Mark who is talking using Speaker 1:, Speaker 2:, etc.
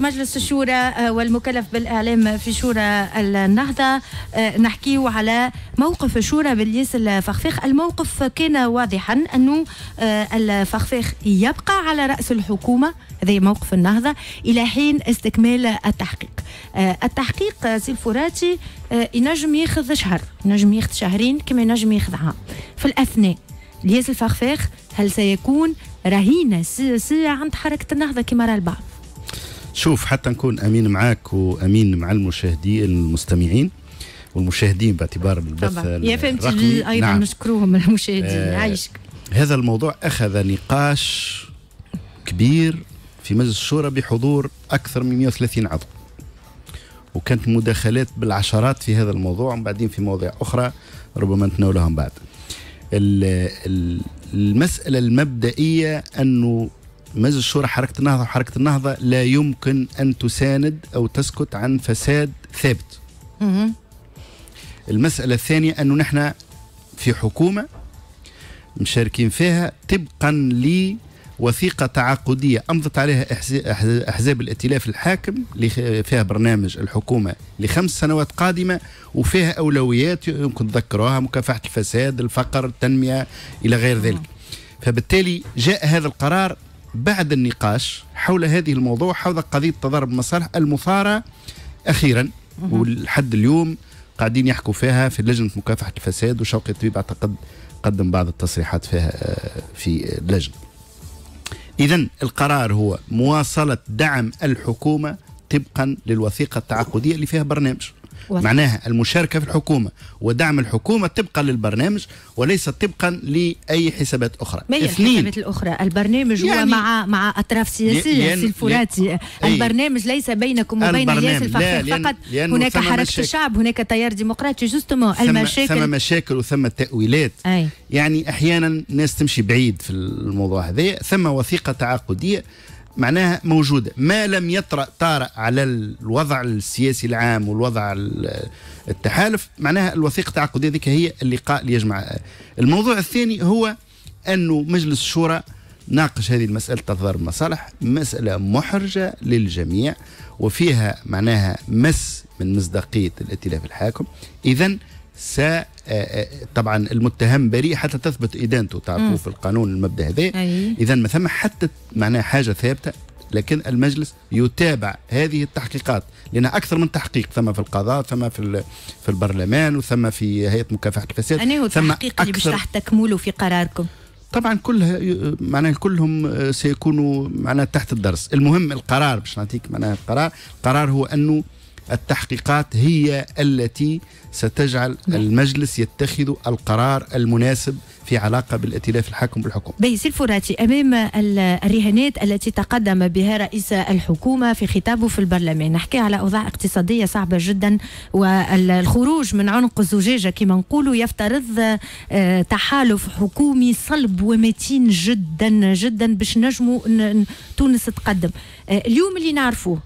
Speaker 1: مجلس الشورى آه، والمكلف بالاعلام في شورى النهضه آه، نحكيو على موقف الشورى بالياس الفخفاخ الموقف كان واضحا انه آه، الفخفاخ يبقى على راس الحكومه هذا موقف النهضه الى حين استكمال التحقيق التحقيق سي الفراتي ينجم ياخذ شهر ينجم ياخذ شهرين كما ينجم ياخذ عام في الاثناء الياس الفخفاخ هل سيكون رهينه سياسيه عند حركه النهضه كما راه البعض
Speaker 2: شوف حتى نكون امين معاك وامين مع المشاهدين المستمعين والمشاهدين باعتبار البث طبعا يا فهمتي ايضا نعم.
Speaker 1: نشكروهم المشاهدين آه عايشك
Speaker 2: هذا الموضوع اخذ نقاش كبير في مجلس الشورى بحضور اكثر من 130 عضو وكانت مداخلات بالعشرات في هذا الموضوع وبعدين في مواضيع اخرى ربما نتناولها بعد المساله المبدئيه انه مجلس الشورى حركة النهضة وحركة النهضة لا يمكن أن تساند أو تسكت عن فساد ثابت المسألة الثانية أنه نحن في حكومة مشاركين فيها طبقا لوثيقة تعاقدية أمضت عليها أحزاب الائتلاف الحاكم اللي فيها برنامج الحكومة لخمس سنوات قادمة وفيها أولويات يمكن تذكروها مكافحة الفساد الفقر التنمية إلى غير ذلك فبالتالي جاء هذا القرار بعد النقاش حول هذه الموضوع حول قضية تضارب المصالح المثارة أخيرا ولحد اليوم قاعدين يحكوا فيها في لجنة مكافحة الفساد وشوقي الطبيب أعتقد قدم بعض التصريحات فيها آه، في اللجنة إذا القرار هو مواصلة دعم الحكومة طبقا للوثيقة التعاقدية اللي فيها برنامج واضح. معناها المشاركة في الحكومة ودعم الحكومة طبقا للبرنامج وليس طبقا لأي حسابات أخرى ما هي الحسابات
Speaker 1: الأخرى البرنامج يعني هو مع مع أطراف سياسية سي الفراتي البرنامج ليس بينكم وبين ياسر الفقير فقط لأن هناك حركة مشاكل. الشعب هناك تيار ديمقراطي جوستومون المشاكل ثم
Speaker 2: مشاكل وثم تأويلات أي. يعني أحيانا الناس تمشي بعيد في الموضوع هذا ثم وثيقة تعاقدية معناها موجودة ما لم يطرأ طارئ على الوضع السياسي العام والوضع التحالف معناها الوثيقة التعاقدية ذيك هي اللقاء اللي يجمع الموضوع الثاني هو أنه مجلس الشورى ناقش هذه المسألة تضارب المصالح مسألة محرجة للجميع وفيها معناها مس من مصداقية الائتلاف الحاكم إذا س آه، آه، طبعا المتهم بريء حتى تثبت ادانته تعرفوا في القانون المبدا هذا اذا ما ثم حتى معناها حاجه ثابته لكن المجلس يتابع هذه التحقيقات لان اكثر من تحقيق ثم في القضاء ثم في في البرلمان وثم في هيئه مكافحه الفساد أنا ثم التحقيق اللي باش راح
Speaker 1: تكملوا في قراركم طبعا كلها
Speaker 2: معناها كلهم آه، سيكونوا معناها تحت الدرس المهم القرار باش نعطيك معناها القرار القرار هو انه التحقيقات هي التي ستجعل نعم. المجلس يتخذ القرار المناسب في علاقه بالائتلاف الحاكم بالحكم.
Speaker 1: بيس الفراتي امام الرهانات التي تقدم بها رئيس الحكومه في خطابه في البرلمان، نحكي على اوضاع اقتصاديه صعبه جدا والخروج من عنق الزجاجه كما نقولوا يفترض آه، تحالف حكومي صلب ومتين جدا جدا باش نجموا تونس تقدم. آه، اليوم اللي نعرفوه